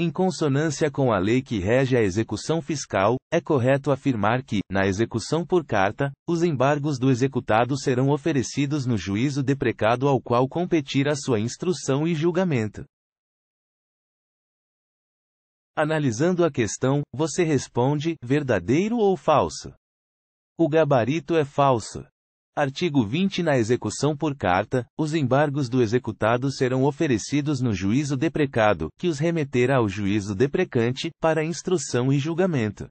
Em consonância com a lei que rege a execução fiscal, é correto afirmar que, na execução por carta, os embargos do executado serão oferecidos no juízo deprecado ao qual competir a sua instrução e julgamento. Analisando a questão, você responde: verdadeiro ou falso? O gabarito é falso. Artigo 20 Na execução por carta, os embargos do executado serão oferecidos no juízo deprecado, que os remeterá ao juízo deprecante, para instrução e julgamento.